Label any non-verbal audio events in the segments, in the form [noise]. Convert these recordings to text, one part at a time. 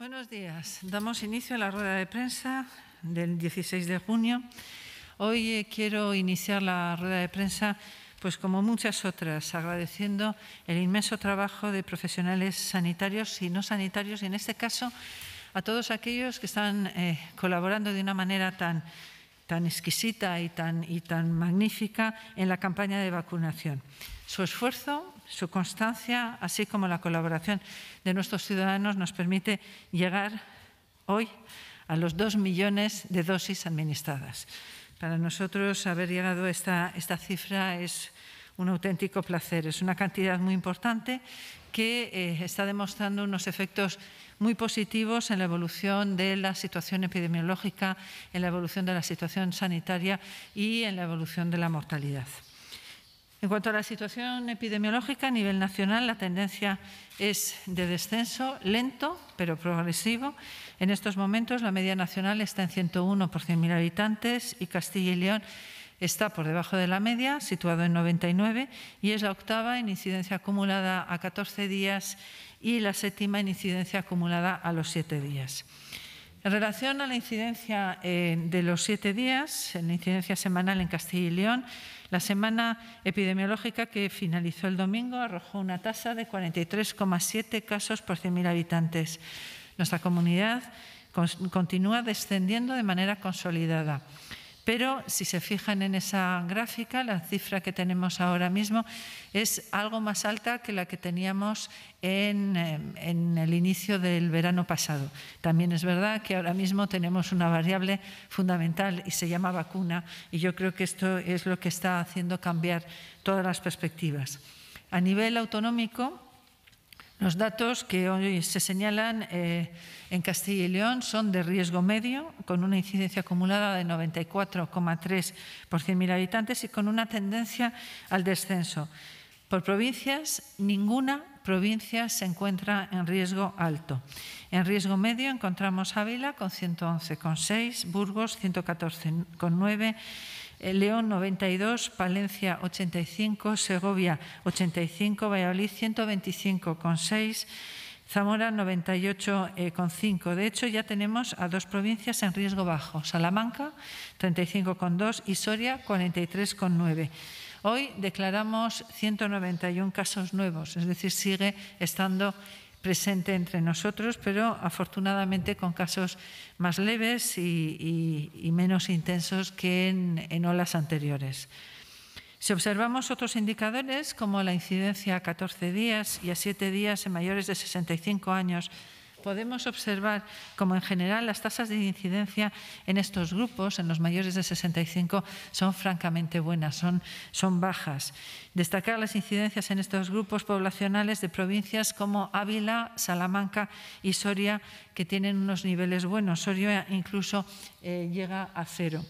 Buenos días. Damos inicio a la rueda de prensa del 16 de junio. Hoy eh, quiero iniciar la rueda de prensa, pues como muchas otras, agradeciendo el inmenso trabajo de profesionales sanitarios y no sanitarios, y en este caso a todos aquellos que están eh, colaborando de una manera tan, tan exquisita y tan, y tan magnífica en la campaña de vacunación. Su esfuerzo su constancia, así como la colaboración de nuestros ciudadanos, nos permite llegar hoy a los dos millones de dosis administradas. Para nosotros haber llegado a esta, cifra es un auténtico placer. Es una cantidad muy importante que eh, está demostrando unos efectos muy positivos en la evolución de la situación epidemiológica, en la evolución de la situación sanitaria y en la evolución de la mortalidad. En cuanto a la situación epidemiológica, a nivel nacional la tendencia es de descenso lento, pero progresivo. En estos momentos la media nacional está en 101 por 100.000 habitantes y Castilla y León está por debajo de la media, situado en 99, y es la octava en incidencia acumulada a 14 días y la séptima en incidencia acumulada a los 7 días. En relación a la incidencia eh, de los 7 días, en la incidencia semanal en Castilla y León, la semana epidemiológica que finalizó el domingo arrojó una tasa de 43,7 casos por 100.000 habitantes. Nuestra comunidad continúa descendiendo de manera consolidada. Pero si se fijan en esa gráfica, la cifra que tenemos ahora mismo es algo más alta que la que teníamos eh, en, el inicio del verano pasado. También es verdad que ahora mismo tenemos una variable fundamental y se llama vacuna y yo creo que esto es lo que está haciendo cambiar todas las perspectivas. A nivel autonómico, los datos que hoy se señalan eh, en Castilla y León son de riesgo medio, con una incidencia acumulada de 94,3 por 100.000 habitantes y con una tendencia al descenso. Por provincias, ninguna provincia se encuentra en riesgo alto. En riesgo medio encontramos Ávila con 111,6, Burgos 114,9, eh, León 92, Palencia 85, Segovia 85, Valladolid 125,6. Zamora 98,5. Eh, de hecho, ya tenemos a dos provincias en riesgo bajo, Salamanca 35,2 y Soria 43,9. Hoy declaramos 191 casos nuevos, es decir, sigue estando presente entre nosotros, pero afortunadamente con casos más leves y, menos intensos que en, en olas anteriores. Si observamos otros indicadores, como la incidencia a 14 días y a 7 días en mayores de 65 años podemos observar como en general las tasas de incidencia en estos grupos, en los mayores de 65, son francamente buenas, son, bajas. Destacar las incidencias en estos grupos poblacionales de provincias como Ávila, Salamanca y Soria, que tienen unos niveles buenos. Soria incluso eh, llega a cero.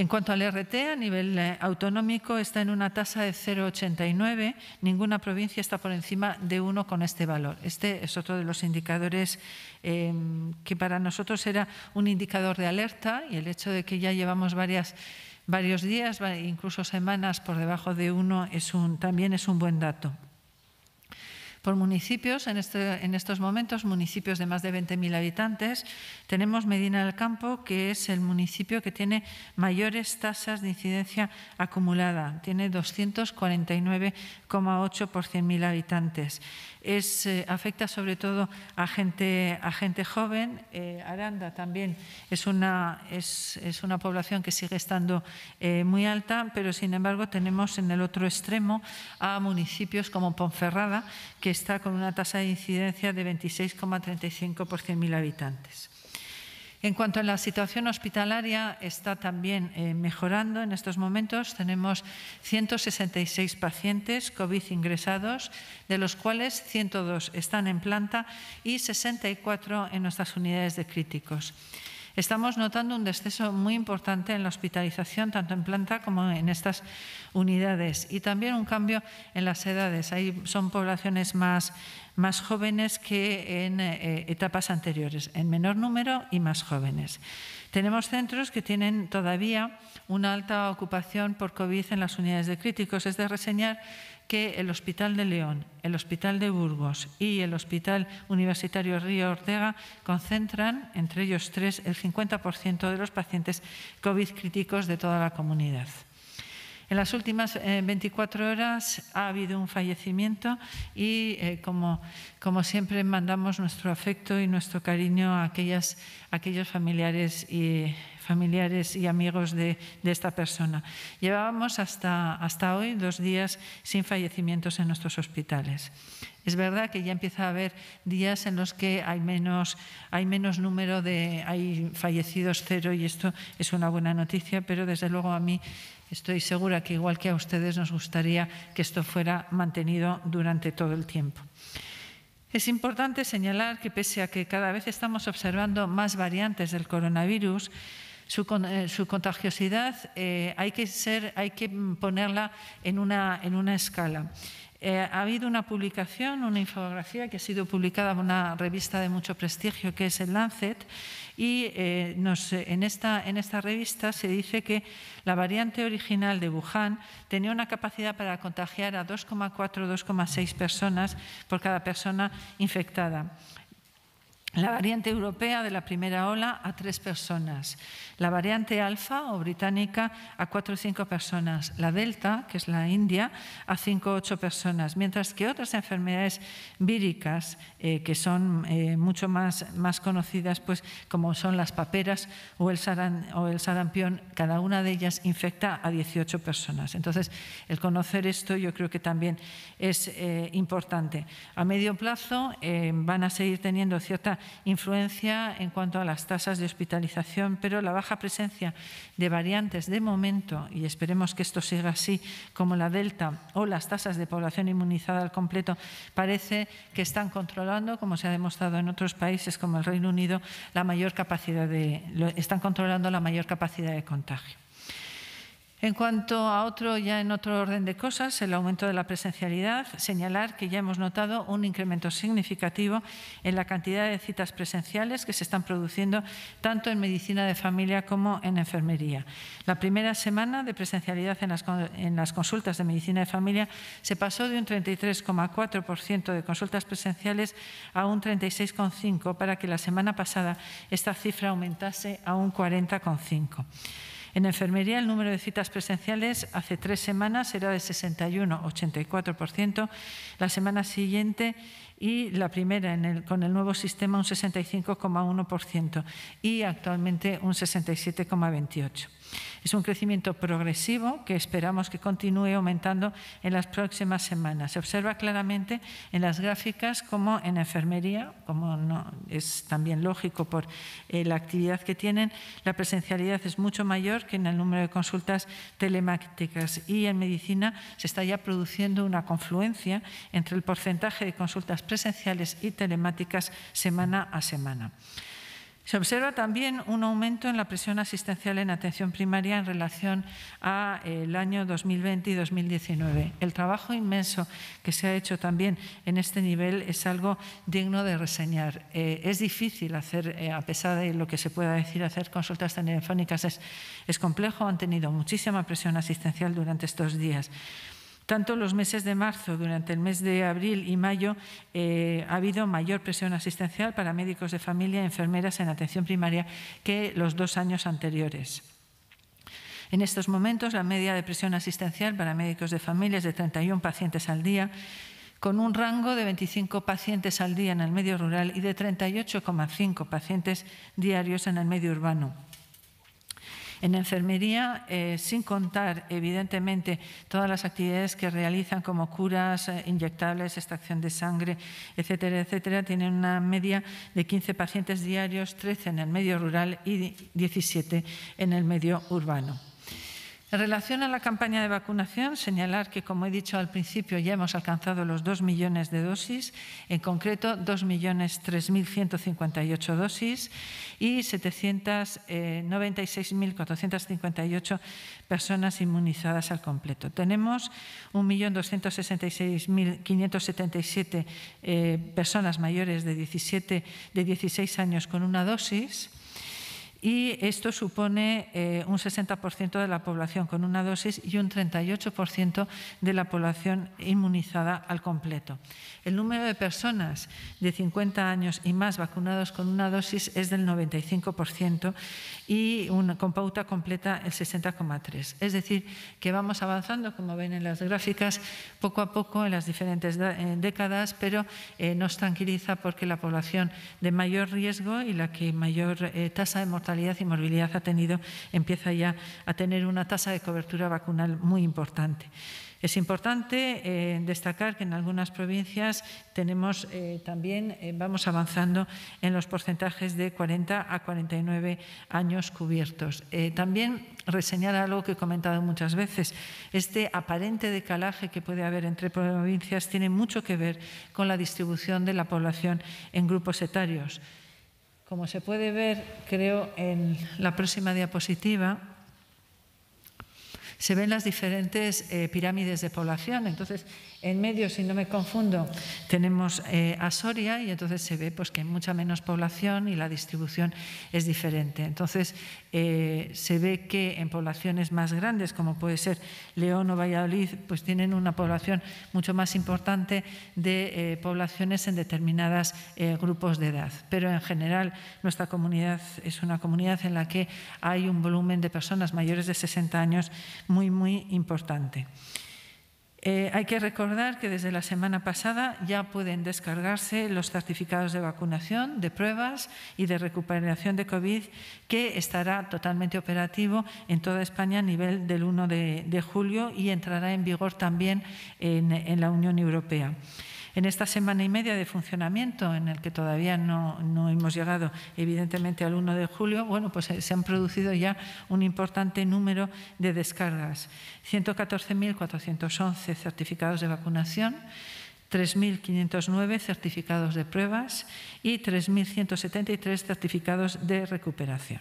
En cuanto al RT, a nivel eh, autonómico está en una tasa de 0,89. Ninguna provincia está por encima de 1 con este valor. Este es otro de los indicadores em, que para nosotros era un indicador de alerta y el hecho de que ya llevamos varios días, incluso semanas por debajo de 1, también es un buen dato por municipios, este, en, estos momentos, municipios de más de 20.000 habitantes, tenemos Medina del Campo, que es el municipio que tiene mayores tasas de incidencia acumulada, tiene 249,8 por 100.000 habitantes. Eh, afecta sobre todo a gente, joven. Eh, Aranda también es una, población que sigue estando eh, muy alta, pero sin embargo tenemos en el otro extremo a municipios como Ponferrada, que está con una tasa de incidencia de 26,35 por 100.000 habitantes. En cuanto a la situación hospitalaria, está también eh, mejorando en estos momentos. Tenemos 166 pacientes COVID ingresados, de los cuales 102 están en planta y 64 en nuestras unidades de críticos. Estamos notando un descenso muy importante en la hospitalización, tanto en planta como en estas unidades. Y también un cambio en las edades. Ahí son poblaciones más, más jóvenes que en eh, etapas anteriores, en menor número y más jóvenes. Tenemos centros que tienen todavía una alta ocupación por COVID en las unidades de críticos. Es de reseñar que el Hospital de León, el Hospital de Burgos y el Hospital Universitario Río Ortega concentran, entre ellos tres, el 50% de los pacientes COVID críticos de toda la comunidad. En las últimas 24 eh, horas ha habido un fallecimiento y, eh, como, como, siempre, mandamos nuestro afecto y nuestro cariño a, aquellas, aquellos familiares y familiares y amigos de, esta persona. Llevábamos hasta, hasta hoy dos días sin fallecimientos en nuestros hospitales. Es verdad que ya empieza a haber días en los que hay menos, hay menos número de hay fallecidos cero y esto es una buena noticia, pero desde luego a mí estoy segura que igual que a ustedes nos gustaría que esto fuera mantenido durante todo el tiempo. Es importante señalar que pese a que cada vez estamos observando más variantes del coronavirus, eh, su, contagiosidad eh, hay, que ser, hay que ponerla en una, en una escala. Eh, ha habido una publicación, una infografía que ha sido publicada en una revista de mucho prestigio que es el Lancet y en, esta, en esta revista se dice que la variante original de Wuhan tenía una capacidad para contagiar a 2,4-2,6 personas por cada persona infectada. La variante europea de la primera ola a tres personas. La variante alfa o británica a cuatro o cinco personas. La delta, que es la india, a cinco o ocho personas. Mientras que otras enfermedades víricas, eh, que son eh, mucho más, más conocidas, pues, como son las paperas o el, o el sarampión, cada una de ellas infecta a 18 personas. Entonces, el conocer esto yo creo que también es eh, importante. A medio plazo van a seguir teniendo cierta influencia en cuanto a las tasas de hospitalización, pero la baja presencia de variantes de momento, y esperemos que esto siga así, como la delta o las tasas de población inmunizada al completo, parece que están controlando, como se ha demostrado en otros países como el Reino Unido, la mayor capacidad de, están controlando la mayor capacidad de contagio. En cuanto a otro, ya en otro orden de cosas, el aumento de la presencialidad, señalar que ya hemos notado un incremento significativo en la cantidad de citas presenciales que se están produciendo tanto en medicina de familia como en enfermería. La primera semana de presencialidad en las, en las consultas de medicina de familia se pasó de un 33,4% de consultas presenciales a un 36,5% para que la semana pasada esta cifra aumentase a un 40,5%. En enfermería, el número de citas presenciales hace tres semanas era de 61, La semana siguiente y la primera en con el nuevo sistema un 65,1% y actualmente un 67,28%. Es un crecimiento progresivo que esperamos que continúe aumentando en las próximas semanas. Se observa claramente en las gráficas como en enfermería, como es también lógico por eh, la actividad que tienen, la presencialidad es mucho mayor que en el número de consultas telemáticas y en medicina se está ya produciendo una confluencia entre el porcentaje de consultas presenciales y telemáticas semana a semana. Se observa también un aumento en la presión asistencial en atención primaria en relación al eh, año 2020 y 2019. El trabajo inmenso que se ha hecho también en este nivel es algo digno de reseñar. Eh, es difícil hacer, eh, a pesar de lo que se pueda decir, hacer consultas telefónicas es, es complejo. Han tenido muchísima presión asistencial durante estos días. Tanto los meses de marzo, durante el mes de abril y mayo, eh, ha habido mayor presión asistencial para médicos de familia y enfermeras en atención primaria que los dos años anteriores. En estos momentos, la media de presión asistencial para médicos de familia es de 31 pacientes al día, con un rango de 25 pacientes al día en el medio rural y de 38,5 pacientes diarios en el medio urbano. En enfermería, eh, sin contar evidentemente todas las actividades que realizan como curas, eh, inyectables, extracción de sangre, etcétera, etcétera, tienen una media de 15 pacientes diarios, 13 en el medio rural y 17 en el medio urbano. En relación a la campaña de vacunación, señalar que, como he dicho al principio, ya hemos alcanzado los 2 millones de dosis, en concreto millones 2.3.158 dosis y 796.458 eh, personas inmunizadas al completo. Tenemos 1.266.577 eh, personas mayores de, 17, de 16 años con una dosis y esto supone eh, un 60% de la población con una dosis y un 38% de la población inmunizada al completo. El número de personas de 50 años y más vacunados con una dosis es del 95% y con pauta completa el 60,3%. Es decir, que vamos avanzando, como ven en las gráficas, poco a poco en las diferentes eh, décadas, pero eh, nos tranquiliza porque la población de mayor riesgo y la que mayor tasa de mortalidad y morbilidad ha tenido, empieza ya a tener una tasa de cobertura vacunal muy importante. Es importante eh, destacar que en algunas provincias tenemos eh, también, eh, vamos avanzando en los porcentajes de 40 a 49 años cubiertos. también reseñar algo que he comentado muchas veces. Este aparente decalaje que puede haber entre provincias tiene mucho que ver con la distribución de la población en grupos etarios. Como se puede ver, creo, en la próxima diapositiva, se ven las diferentes eh, pirámides de población. Entonces, en medio, si no me confundo, tenemos eh, a Soria y entonces se ve pues, que hay mucha menos población y la distribución es diferente. Entonces, eh, se ve que en poblaciones más grandes, como puede ser León o Valladolid, pues tienen una población mucho más importante de eh, poblaciones en determinados grupos de edad. Pero en general, nuestra comunidad es una comunidad en la que hay un volumen de personas mayores de 60 años muy, muy importante. Eh, hay que recordar que desde la semana pasada ya pueden descargarse los certificados de vacunación, de pruebas y de recuperación de COVID, que estará totalmente operativo en toda España a nivel del 1 de, julio y entrará en vigor también en la Unión Europea. En esta semana y media de funcionamiento, en el que todavía no, hemos llegado evidentemente al 1 de julio, bueno, pues eh, se han producido ya un importante número de descargas. 114.411 certificados de vacunación, 3.509 certificados de pruebas y 3.173 certificados de recuperación.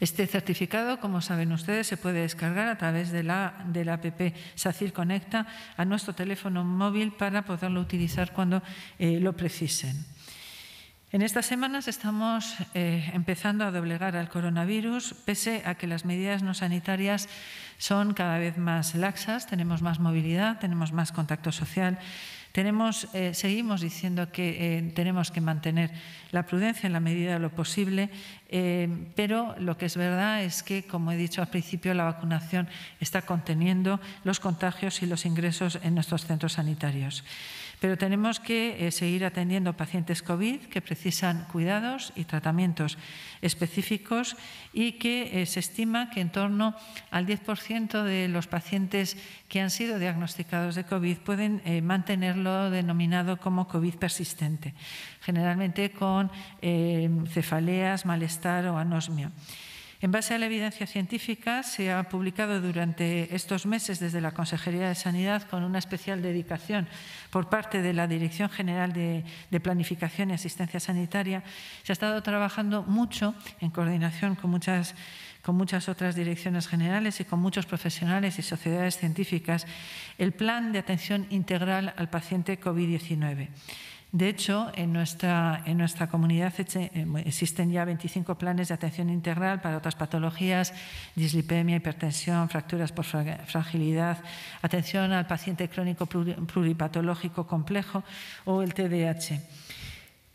Este certificado, como saben ustedes, se puede descargar a través de la, de la app SACIR Conecta a nuestro teléfono móvil para poderlo utilizar cuando eh, lo precisen. En estas semanas estamos eh, empezando a doblegar al coronavirus, pese a que las medidas no sanitarias son cada vez más laxas, tenemos más movilidad, tenemos más contacto social, eh, seguimos diciendo que eh, tenemos que mantener la prudencia en la medida de lo posible, eh, pero lo que es verdad es que, como he dicho al principio, la vacunación está conteniendo los contagios y los ingresos en nuestros centros sanitarios. Pero tenemos que eh, seguir atendiendo pacientes COVID que precisan cuidados y tratamientos específicos y que eh, se estima que en torno al 10% de los pacientes que han sido diagnosticados de COVID pueden eh, mantenerlo denominado como COVID persistente, generalmente con cefaleas, malestar o anosmia. En base a la evidencia científica, se ha publicado durante estos meses desde la Consejería de Sanidad con una especial dedicación por parte de la Dirección General de, Planificación y Asistencia Sanitaria. Se ha estado trabajando mucho en coordinación con muchas otras direcciones generales y con muchos profesionales y sociedades científicas el plan de atención integral al paciente COVID-19. De hecho, en nuestra, en nuestra comunidad eh, existen ya 25 planes de atención integral para otras patologías, dislipemia, hipertensión, fracturas por fragilidad, atención al paciente crónico pluripatológico complejo o el TDAH.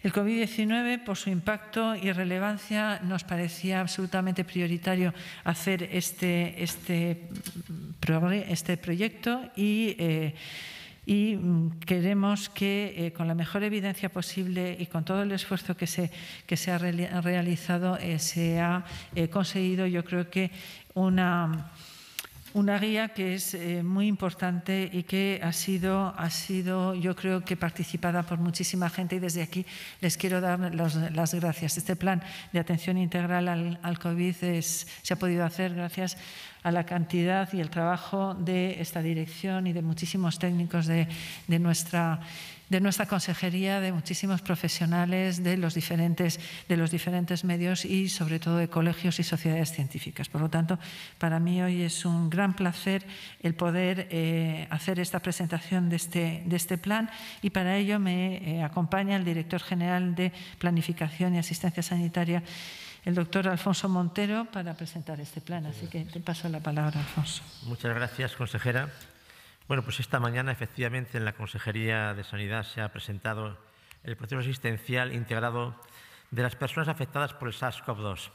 El COVID-19, por su impacto y relevancia, nos parecía absolutamente prioritario hacer este, este, este proyecto y eh, y mm, queremos que eh, con la mejor evidencia posible y con todo el esfuerzo que se, que se ha realizado eh, se ha eh, conseguido yo creo que una una guía que es eh, muy importante y que ha sido, ha sido, yo creo que participada por muchísima gente y desde aquí les quiero dar las gracias. Este plan de atención integral al, COVID se ha podido hacer gracias a la cantidad y el trabajo de esta dirección y de muchísimos técnicos de, de nuestra de nuestra consejería, de muchísimos profesionales de los diferentes, de los diferentes medios y sobre todo de colegios y sociedades científicas. Por lo tanto, para mí hoy es un gran placer el poder eh, hacer esta presentación de este, de este plan y para ello me eh, acompaña el director general de Planificación y Asistencia Sanitaria, el doctor Alfonso Montero, para presentar este plan. Así que te paso la palabra, Alfonso. Muchas gracias, consejera. Bueno, pues esta mañana efectivamente en la Consejería de Sanidad se ha presentado el proceso asistencial integrado de las personas afectadas por el SARS-CoV-2.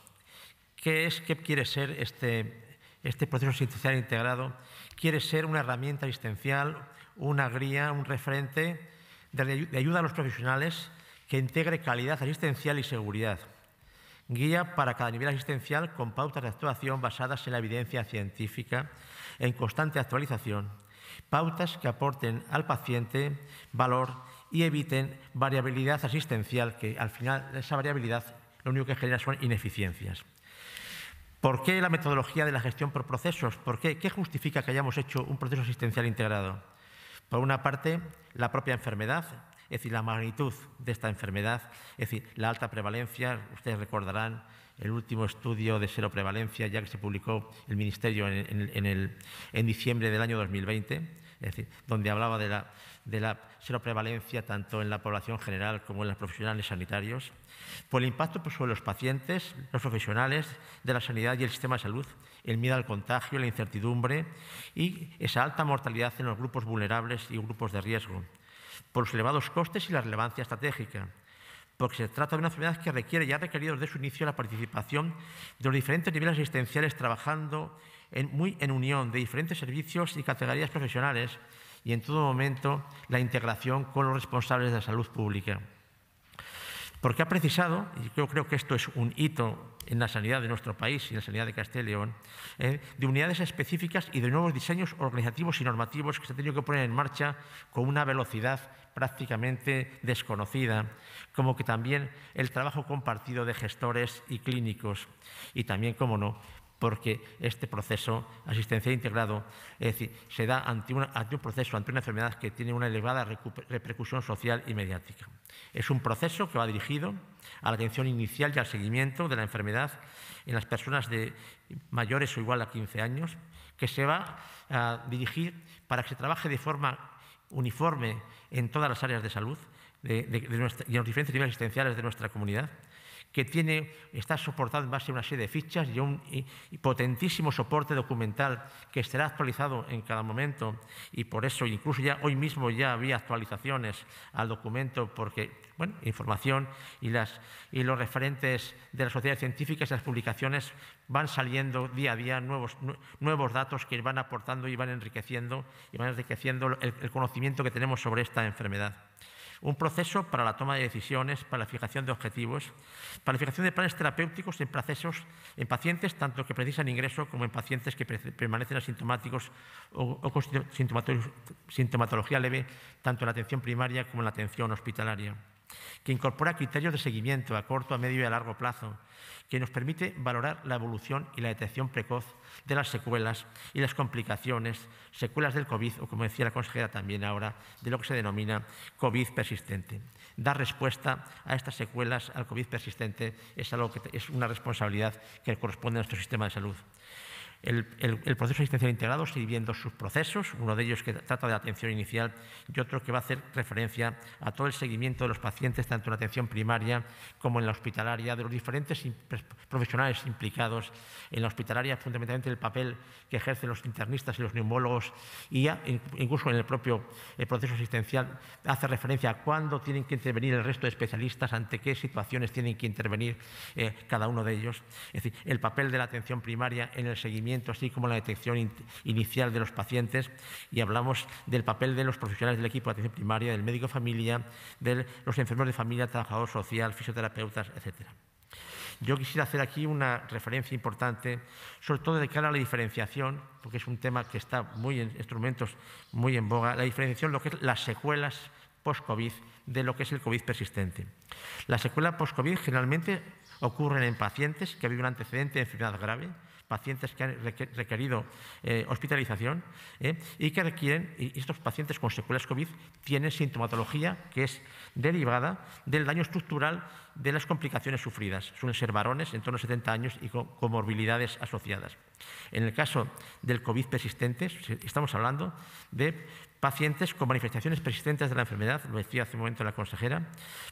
¿Qué es, qué quiere ser este, este proceso asistencial integrado? Quiere ser una herramienta asistencial, una guía, un referente de ayuda a los profesionales que integre calidad asistencial y seguridad. Guía para cada nivel asistencial con pautas de actuación basadas en la evidencia científica en constante actualización pautas que aporten al paciente valor y eviten variabilidad asistencial, que al final esa variabilidad lo único que genera son ineficiencias. ¿Por qué la metodología de la gestión por procesos? ¿Por qué? ¿Qué justifica que hayamos hecho un proceso asistencial integrado? Por una parte, la propia enfermedad, es decir, la magnitud de esta enfermedad, es decir, la alta prevalencia, ustedes recordarán, el último estudio de seroprevalencia, ya que se publicó el Ministerio en, diciembre del año 2020, donde hablaba de la, de la seroprevalencia tanto en la población general como en los profesionales sanitarios, por el impacto pues, sobre los pacientes, los profesionales de la sanidad y el sistema de salud, el miedo al contagio, la incertidumbre y esa alta mortalidad en los grupos vulnerables y grupos de riesgo, por los elevados costes y la relevancia estratégica porque se trata de una enfermedad que requiere y ha requerido desde su inicio la participación de los diferentes niveles asistenciales trabajando muy en unión de diferentes servicios y categorías profesionales y en todo momento la integración con los responsables de la salud pública porque ha precisado, y yo creo que esto es un hito en la sanidad de nuestro país y en la sanidad de Castilla y León, eh, de unidades específicas y de nuevos diseños organizativos y normativos que se han tenido que poner en marcha con una velocidad prácticamente desconocida, como que también el trabajo compartido de gestores y clínicos y también, como no, porque este proceso asistencial integrado es se da ante, un proceso, ante una enfermedad que tiene una elevada repercusión social y mediática. Es un proceso que va dirigido a la atención inicial y al seguimiento de la enfermedad en las personas de mayores o igual a 15 años, que se va a dirigir para que se trabaje de forma uniforme en todas las áreas de salud y en los diferentes niveles asistenciales de nuestra comunidad que tiene, está soportado en base a una serie de fichas y un potentísimo soporte documental que será actualizado en cada momento y por eso incluso ya hoy mismo ya había actualizaciones al documento porque, bueno, información y, las, y los referentes de las sociedades científicas y las publicaciones van saliendo día a día nuevos, nuevos datos que van aportando y van enriqueciendo, y van enriqueciendo el conocimiento que tenemos sobre esta enfermedad un proceso para la toma de decisiones, para la fijación de objetivos, para la fijación de planes terapéuticos en, procesos, en pacientes tanto que precisan ingreso como en pacientes que permanecen asintomáticos o, o con sintomatología leve, tanto en la atención primaria como en la atención hospitalaria que incorpora criterios de seguimiento a corto, a medio y a largo plazo, que nos permite valorar la evolución y la detección precoz de las secuelas y las complicaciones, secuelas del COVID, o como decía la consejera también ahora, de lo que se denomina COVID persistente. Dar respuesta a estas secuelas, al COVID persistente, es, algo que es una responsabilidad que corresponde a nuestro sistema de salud. El, proceso asistencial integrado sirviendo sus procesos, uno de ellos que trata de atención inicial y otro que va a hacer referencia a todo el seguimiento de los pacientes, tanto en la atención primaria como en la hospitalaria, de los diferentes profesionales implicados en la hospitalaria, fundamentalmente el papel que ejercen los internistas y los neumólogos, y incluso en el propio eh, proceso asistencial hace referencia a cuándo tienen que intervenir el resto de especialistas, ante qué situaciones tienen que intervenir eh, cada uno de ellos. Es decir, el papel de la atención primaria en el seguimiento así como la detección inicial de los pacientes. Y hablamos del papel de los profesionales del equipo de atención primaria, del médico de familia, de los enfermeros de familia, trabajador social, fisioterapeutas, etcétera. Yo quisiera hacer aquí una referencia importante, sobre todo de cara a la diferenciación, porque es un tema que está muy en instrumentos muy en boga, la diferenciación, lo que es las secuelas post-COVID de lo que es el COVID persistente. Las secuelas post-COVID generalmente ocurren en pacientes que habido un antecedente de enfermedad grave, pacientes que han requerido eh, hospitalización eh, y que requieren, y estos pacientes con secuelas COVID tienen sintomatología que es derivada del daño estructural de las complicaciones sufridas. Suelen ser varones en torno a 70 años y con comorbilidades asociadas. En el caso del COVID persistente, estamos hablando de pacientes con manifestaciones persistentes de la enfermedad, lo decía hace un momento la consejera,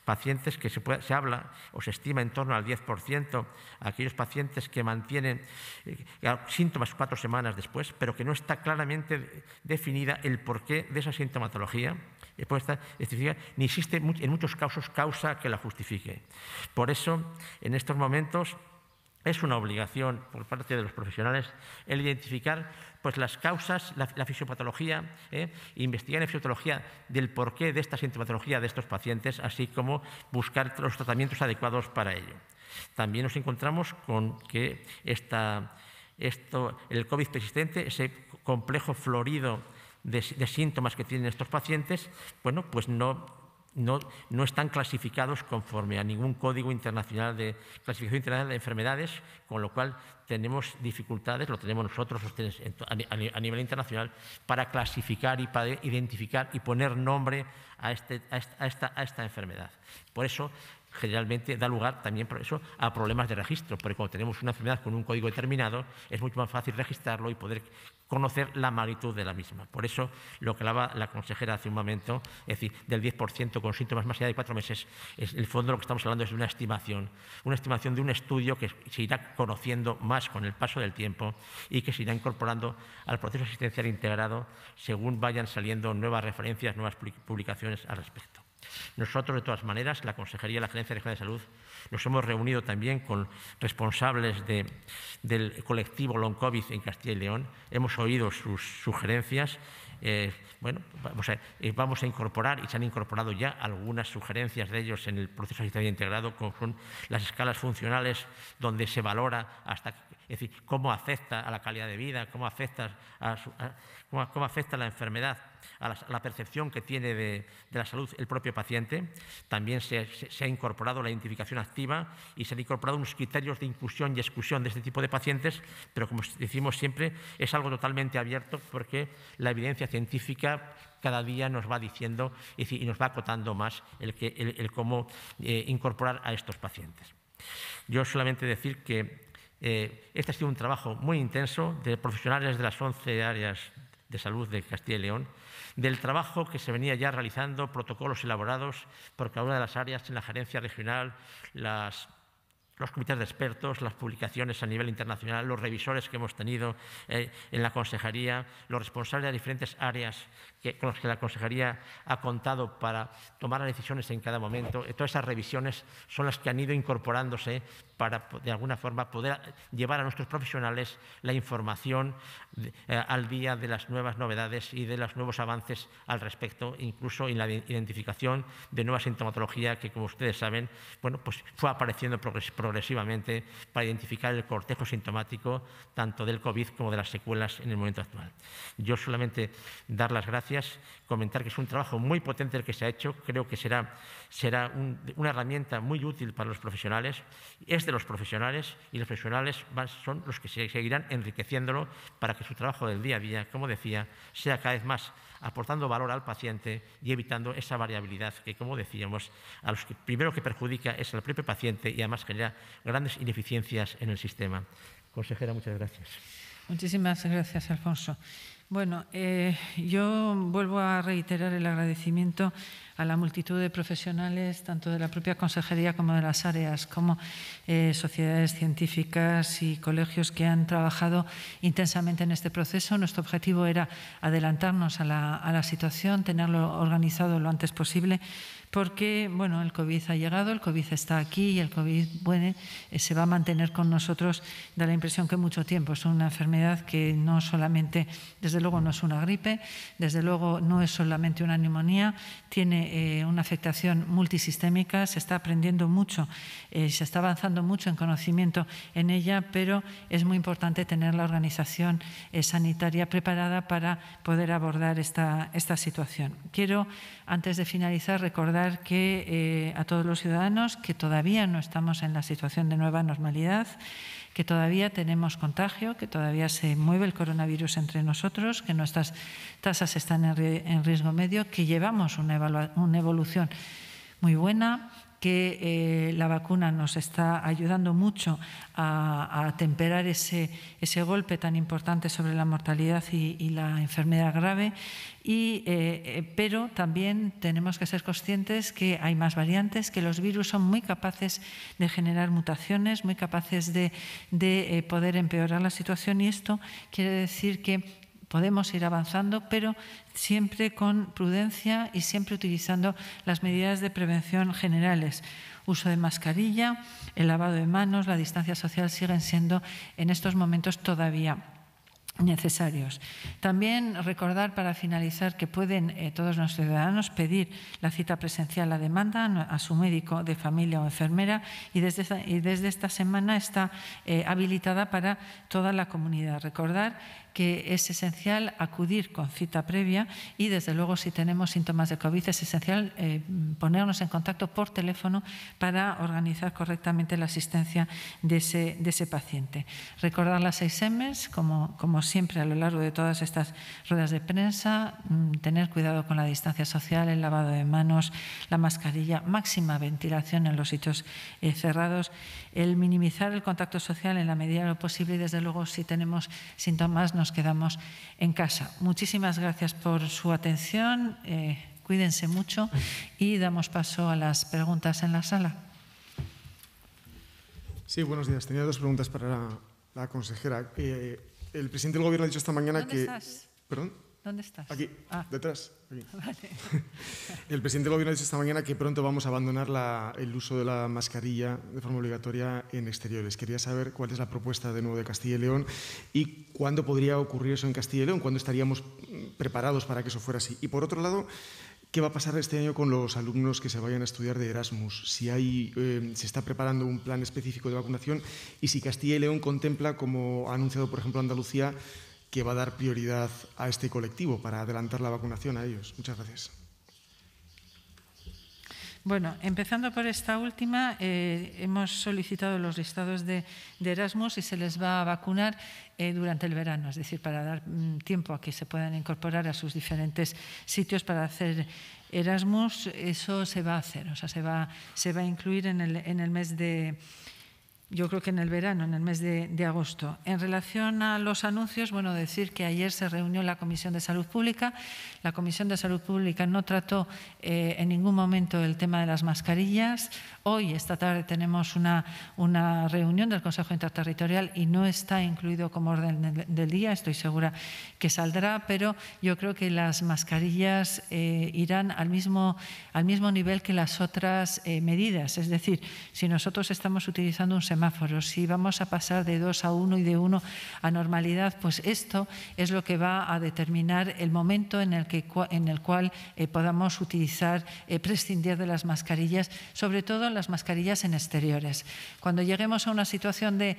pacientes que se, habla o se estima en torno al 10%, aquellos pacientes que mantienen eh, síntomas cuatro semanas después, pero que no está claramente definida el porqué de esa sintomatología, eh, ni existe en muchos casos causa que la justifique. Por eso, en estos momentos, es una obligación por parte de los profesionales el identificar pues, las causas, la, fisiopatología, ¿eh? investigar en fisiopatología del porqué de esta sintomatología de estos pacientes, así como buscar los tratamientos adecuados para ello. También nos encontramos con que esta, esto, el COVID persistente, ese complejo florido de, de síntomas que tienen estos pacientes, bueno, pues no no, están clasificados conforme a ningún código internacional de clasificación internacional de enfermedades, con lo cual tenemos dificultades, lo tenemos nosotros a nivel internacional, para clasificar y para identificar y poner nombre a, este, esta, enfermedad. Por eso, generalmente da lugar también eso, a problemas de registro, porque cuando tenemos una enfermedad con un código determinado es mucho más fácil registrarlo y poder conocer la magnitud de la misma. Por eso lo que hablaba la consejera hace un momento, es decir, del 10% con síntomas más allá de cuatro meses, es, el fondo lo que estamos hablando es una estimación, una estimación de un estudio que se irá conociendo más con el paso del tiempo y que se irá incorporando al proceso asistencial integrado según vayan saliendo nuevas referencias, nuevas publicaciones al respecto. Nosotros, de todas maneras, la Consejería y la Gerencia de Salud nos hemos reunido también con responsables del colectivo Long COVID en Castilla y León. Hemos oído sus sugerencias. Eh, bueno, eh, vamos a, incorporar, y se han incorporado ya algunas sugerencias de ellos en el proceso de integrado, como con las escalas funcionales donde se valora hasta es decir, cómo afecta a la calidad de vida, cómo afecta a, cómo, afecta la enfermedad, a la, percepción que tiene de, la salud el propio paciente. También se, ha incorporado la identificación activa y se han incorporado unos criterios de inclusión y exclusión de este tipo de pacientes, pero como decimos siempre, es algo totalmente abierto porque la evidencia científica cada día nos va diciendo y nos va acotando más el, cómo eh, incorporar a estos pacientes. Yo solamente decir que eh, este ha sido un trabajo muy intenso de profesionales de las 11 áreas de salud de Castilla y León, del trabajo que se venía ya realizando, protocolos elaborados por cada una de las áreas en la gerencia regional, las los comités de expertos, las publicaciones a nivel internacional, los revisores que hemos tenido eh, en la consejería, los responsables de diferentes áreas que, con los que la consejería ha contado para tomar las decisiones en cada momento. Todas esas revisiones son las que han ido incorporándose para, de alguna forma, poder llevar a nuestros profesionales la información eh, al día de las nuevas novedades y de los nuevos avances al respecto, incluso en la identificación de nueva sintomatología que, como ustedes saben, bueno, pues fue apareciendo progresivamente progresivamente para identificar el cortejo sintomático tanto del COVID como de las secuelas en el momento actual. Yo solamente dar las gracias, comentar que es un trabajo muy potente el que se ha hecho, creo que será, será una herramienta muy útil para los profesionales, es de los profesionales y los profesionales son los que seguirán enriqueciéndolo para que su trabajo del día a día, como decía, sea cada vez más aportando valor al paciente y evitando esa variabilidad que, como decíamos, a los que primero que perjudica es al propio paciente y además genera grandes ineficiencias en el sistema. Consejera, muchas gracias. Muchísimas gracias, Alfonso. Bueno, eh, yo vuelvo a reiterar el agradecimiento a la multitud de profesionales, tanto de la propia Consejería como de las áreas, como eh, sociedades científicas y colegios que han trabajado intensamente en este proceso. Nuestro objetivo era adelantarnos a la situación, tenerlo organizado lo antes posible, porque bueno, el COVID ha llegado, el COVID está aquí y el COVID bueno, eh, se va a mantener con nosotros, da la impresión que mucho tiempo. Es una enfermedad que no solamente, desde luego no es una gripe, desde luego no es solamente una neumonía, tiene eh, una afectación multisistémica, se está aprendiendo mucho, eh, se está avanzando mucho en conocimiento en ella, pero es muy importante tener la organización sanitaria preparada para poder abordar esta, esta situación. Quiero, antes de finalizar, recordar que eh, a todos los ciudadanos que todavía no estamos en la situación de nueva normalidad, que todavía tenemos contagio, que todavía se mueve el coronavirus entre nosotros, que nuestras tasas están en riesgo medio, que llevamos una evolución muy buena, que eh, la vacuna nos está ayudando mucho a, temperar ese, ese, golpe tan importante sobre la mortalidad y, la enfermedad grave, y, eh, eh, pero también tenemos que ser conscientes que hay más variantes, que los virus son muy capaces de generar mutaciones, muy capaces de, de poder empeorar la situación y esto quiere decir que podemos ir avanzando, pero siempre con prudencia y siempre utilizando las medidas de prevención generales. Uso de mascarilla, el lavado de manos, la distancia social siguen siendo en estos momentos todavía necesarios. También recordar para finalizar que pueden eh, todos los ciudadanos pedir la cita presencial a demanda a su médico de familia o enfermera y desde esta, semana está eh, habilitada para toda la comunidad. Recordar que es esencial acudir con cita previa y, desde luego, si tenemos síntomas de COVID, es esencial eh, ponernos en contacto por teléfono para organizar correctamente la asistencia de ese, de ese paciente. Recordar las 6 M's, como, como siempre a lo largo de todas estas ruedas de prensa, mm, tener cuidado con la distancia social, el lavado de manos, la mascarilla, máxima ventilación en los sitios eh, cerrados, el minimizar el contacto social en la medida de lo posible y, desde luego, si tenemos síntomas, quedamos en casa. Muchísimas gracias por su atención, eh, cuídense mucho y damos paso a las preguntas en la sala. Sí, buenos días. Tenía dos preguntas para la, consejera. Eh, el presidente del Gobierno ha dicho esta mañana que... ¿Perdón? ¿Dónde estás? Aquí, ah. detrás. [laughs] [laughs] El presidente del Gobierno ha dicho esta mañana que pronto vamos a abandonar el uso de la mascarilla de forma obligatoria en exteriores. Quería saber cuál es la propuesta de nuevo de Castilla y León y cuándo podría ocurrir eso en Castilla y León, cuándo estaríamos preparados para que eso fuera así. Y por otro lado, ¿Qué va a pasar este año con los alumnos que se vayan a estudiar de Erasmus? Si hay, eh, se está preparando un plan específico de vacunación y si Castilla y León contempla, como ha anunciado, por ejemplo, Andalucía, que va a dar prioridad a este colectivo para adelantar la vacunación a ellos. Muchas gracias. Bueno, empezando por esta última, eh, hemos solicitado los listados de, Erasmus y se les va a vacunar eh, durante el verano, es decir, para dar mm, tiempo a que se puedan incorporar a sus diferentes sitios para hacer Erasmus. Eso se va a hacer, o sea, se va, se va a incluir en el, en el mes de, yo creo que en el verano, en el mes de, agosto. En relación a los anuncios, bueno, decir que ayer se reunió la Comisión de Salud Pública. La Comisión de Salud Pública no trató eh, en ningún momento el tema de las mascarillas. Hoy, esta tarde, tenemos una, una reunión del Consejo Interterritorial y no está incluido como orden del, día. Estoy segura que saldrá, pero yo creo que las mascarillas eh, irán al mismo, al mismo nivel que las otras eh, medidas. Es decir, si nosotros estamos utilizando un si vamos a pasar de dos a uno y de uno a normalidad, pues esto es lo que va a determinar el momento en el, que, en el cual eh, podamos utilizar, eh, prescindir de las mascarillas, sobre todo las mascarillas en exteriores. Cuando lleguemos a una situación de,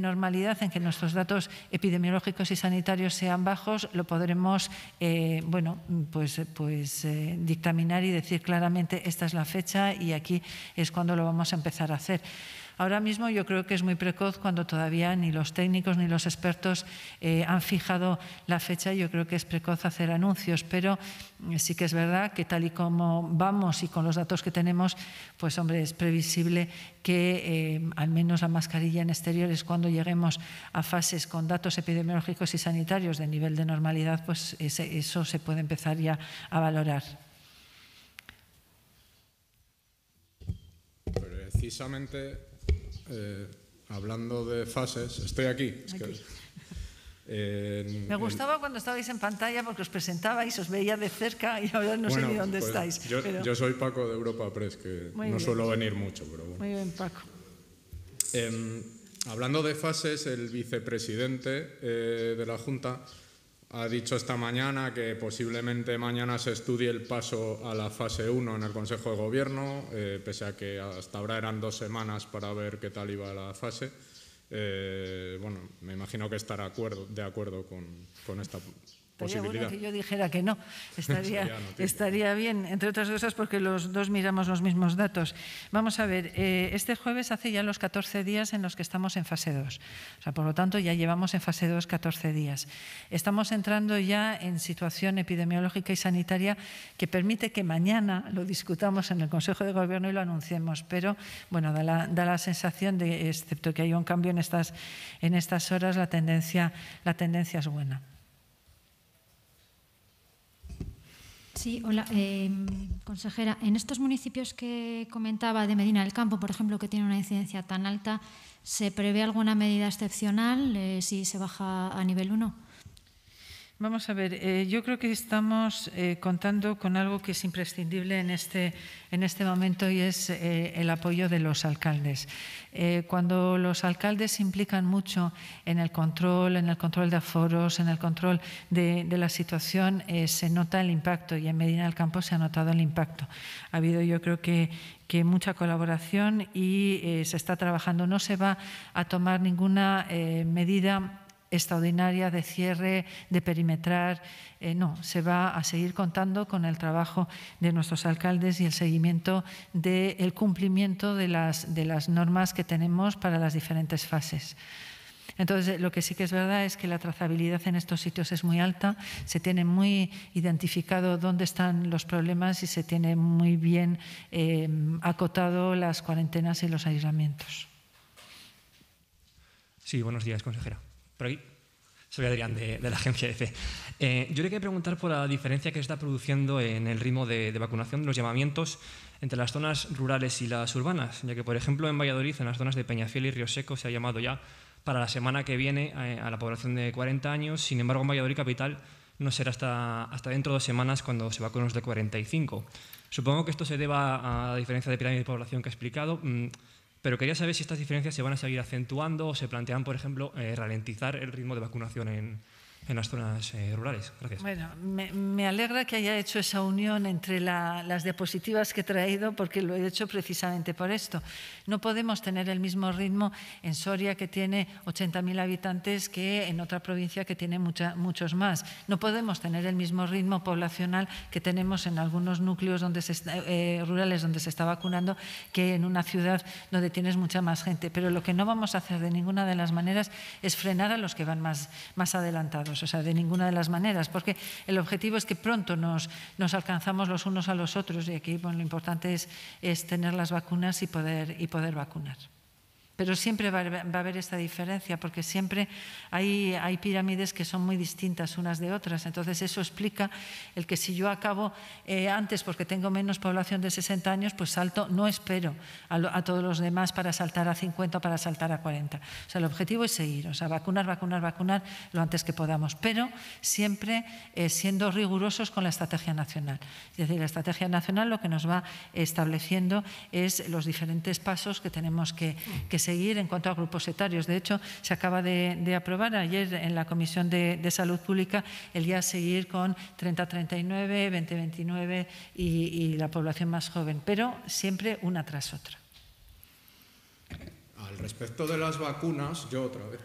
normalidad en que nuestros datos epidemiológicos y sanitarios sean bajos, lo podremos eh, bueno, pues, pues, dictaminar y decir claramente esta es la fecha y aquí es cuando lo vamos a empezar a hacer. Ahora mismo yo creo que es muy precoz cuando todavía ni los técnicos ni los expertos eh, han fijado la fecha. Yo creo que es precoz hacer anuncios, pero mm, sí que es verdad que tal y como vamos y con los datos que tenemos, pues hombre, es previsible que eh, al menos la mascarilla en exteriores, cuando lleguemos a fases con datos epidemiológicos y sanitarios de nivel de normalidad, pues eso se puede empezar ya a valorar. Precisamente eh, hablando de fases, estoy aquí. Eh, Me gustaba cuando estabais en pantalla porque os presentabais, os veía de cerca y ahora no sé ni dónde pues, estáis. Yo, soy Paco de Europa Press, que no suelo venir mucho, pero Muy bien, Paco. Em, hablando de fases, el vicepresidente eh, de la Junta ha dicho esta mañana que posiblemente mañana se estudie el paso a la fase 1 en el Consejo de Gobierno, eh, pese a que hasta ahora eran dos semanas para ver qué tal iba la fase. Eh, bueno, me imagino que estará de acuerdo con esta Estaría bueno que yo dijera que no, estaría, [laughs] estaría, bien, entre otras cosas porque los dos miramos los mismos datos. Vamos a ver, eh, este jueves hace ya los 14 días en los que estamos en fase 2, o sea, por lo tanto ya llevamos en fase 2 14 días. Estamos entrando ya en situación epidemiológica y sanitaria que permite que mañana lo discutamos en el Consejo de Gobierno y lo anunciemos, pero bueno, da la, sensación de, excepto que hay un cambio en estas, en estas horas, la tendencia, la tendencia es buena. Sí, hola, em, consejera. En estos municipios que comentaba de Medina del Campo, por ejemplo, que tiene una incidencia tan alta, ¿se prevé alguna medida excepcional eh, si se baja a nivel 1? Vamos a ver, eh, yo creo que estamos eh, contando con algo que es imprescindible en este, en este momento y es eh, el apoyo de los alcaldes. cuando los alcaldes se implican mucho en el control, en el control de aforos, en el control de, la situación, se nota el impacto y en Medina del Campo se ha notado el impacto. Ha habido, yo creo que, que mucha colaboración y se está trabajando. No se va a tomar ninguna medida extraordinaria de cierre, de perimetrar. Eh, no, se va a seguir contando con el trabajo de nuestros alcaldes y el seguimiento del cumplimiento de las, de las normas que tenemos para las diferentes fases. Entonces, lo que sí que es verdad es que la trazabilidad en estos sitios es muy alta, se tiene muy identificado dónde están los problemas y se tiene muy bien eh, acotado las cuarentenas y los aislamientos. Sí, buenos días, consejera. Por aquí. Soy Adrián de, de la agencia EFE. Eh, yo le quería preguntar por la diferencia que se está produciendo en el ritmo de, vacunación de los llamamientos entre las zonas rurales y las urbanas, ya que, por ejemplo, en Valladolid, en las zonas de Peñafiel y Río Seco, se ha llamado ya para la semana que viene eh, a la población de 40 años. Sin embargo, en Valladolid Capital no será hasta, hasta dentro de dos semanas cuando se vacunen los de 45. Supongo que esto se deba a la diferencia de pirámide de población que ha explicado. Mm, pero quería saber si estas diferencias se van a seguir acentuando o se plantean, por ejemplo, eh, ralentizar el ritmo de vacunación en, en las zonas eh, rurales. Gracias. Bueno, me, alegra que haya hecho esa unión entre las diapositivas que he traído, porque lo he hecho precisamente por esto. No podemos tener el mismo ritmo en Soria, que tiene 80.000 habitantes, que en otra provincia que tiene muchos más. No podemos tener el mismo ritmo poblacional que tenemos en algunos núcleos donde se, eh, rurales donde se está vacunando que en una ciudad donde tienes mucha más gente. Pero lo que no vamos a hacer de ninguna de las maneras es frenar a los que van más adelantados o sea, de ninguna de las maneras, porque el objetivo es que pronto nos, nos alcanzamos los unos a los otros y aquí lo importante es, es tener las vacunas y poder, y poder vacunar. Pero siempre va, a haber esta diferencia, porque siempre hay, pirámides que son muy distintas unas de otras. Entonces, eso explica el que si yo acabo eh, antes, porque tengo menos población de 60 años, pues salto, no espero a, todos los demás para saltar a 50 o para saltar a 40. O sea, el objetivo es seguir, o sea, vacunar, vacunar, vacunar lo antes que podamos, pero siempre eh, siendo rigurosos con la estrategia nacional. Es decir, la estrategia nacional lo que nos va estableciendo es los diferentes pasos que tenemos que seguir en cuanto a grupos etarios. De hecho, se acaba de, aprobar ayer en la Comisión de, Salud Pública el a seguir con 30-39, 20-29 y, la población más joven, pero siempre una tras otra. Al respecto de las vacunas, yo otra vez.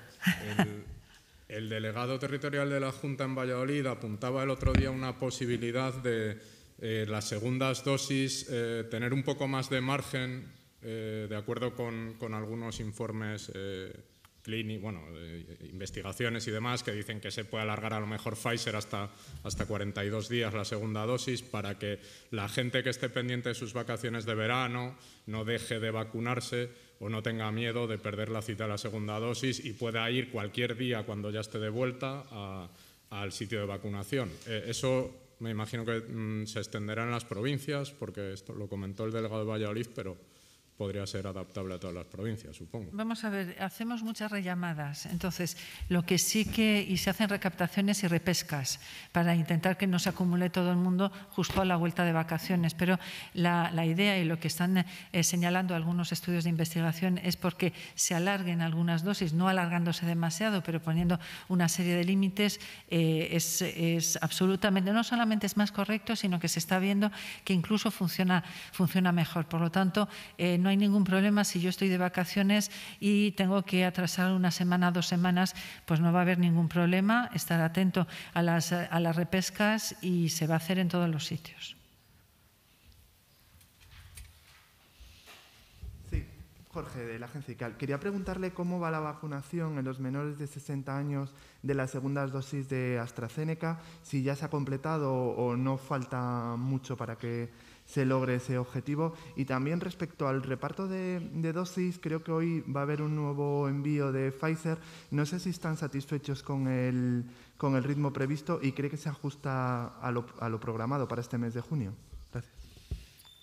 El, delegado territorial de la Junta en Valladolid apuntaba el otro día una posibilidad de eh, las segundas dosis eh, tener un poco más de margen eh, de acuerdo con, algunos informes eh, clínicos, eh, investigaciones y demás, que dicen que se puede alargar a lo mejor Pfizer hasta, hasta 42 días la segunda dosis para que la gente que esté pendiente de sus vacaciones de verano no deje de vacunarse o no tenga miedo de perder la cita de la segunda dosis y pueda ir cualquier día cuando ya esté de vuelta al sitio de vacunación. eso me imagino que mm, se extenderá en las provincias, porque esto lo comentó el delegado de Valladolid, pero podría ser adaptable a todas las provincias, supongo. Vamos a ver, hacemos muchas rellamadas, entonces lo que sí que, y se hacen recaptaciones y repescas para intentar que no se acumule todo el mundo justo a la vuelta de vacaciones, pero la, idea y lo que están eh, señalando algunos estudios de investigación es porque se alarguen algunas dosis, no alargándose demasiado, pero poniendo una serie de límites, eh, es, absolutamente, no solamente es más correcto, sino que se está viendo que incluso funciona, funciona mejor. Por lo tanto, eh, no ningún problema si yo estoy de vacaciones y tengo que atrasar una semana, dos semanas, pues no va a haber ningún problema, estar atento a las, a las repescas y se va a hacer en todos los sitios. Sí, Jorge, de la agencia ICAL. Quería preguntarle cómo va la vacunación en los menores de 60 años de las segunda dosis de AstraZeneca, si ya se ha completado o no falta mucho para que se logre ese objetivo. Y también respecto al reparto de, dosis, creo que hoy va a haber un nuevo envío de Pfizer. No sé si están satisfechos con el, con el ritmo previsto y cree que se ajusta a lo, a lo programado para este mes de junio.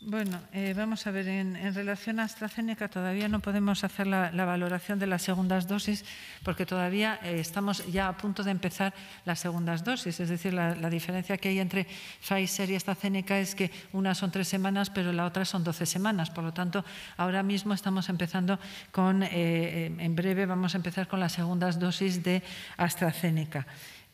Bueno, eh, vamos a ver, en, relación a AstraZeneca todavía no podemos hacer la, valoración de las segundas dosis porque todavía eh, estamos ya a punto de empezar las segundas dosis. Es decir, la, diferencia que hay entre Pfizer y AstraZeneca es que una son tres semanas, pero la otra son doce semanas. Por lo tanto, ahora mismo estamos empezando con, eh, en breve vamos a empezar con las segundas dosis de AstraZeneca.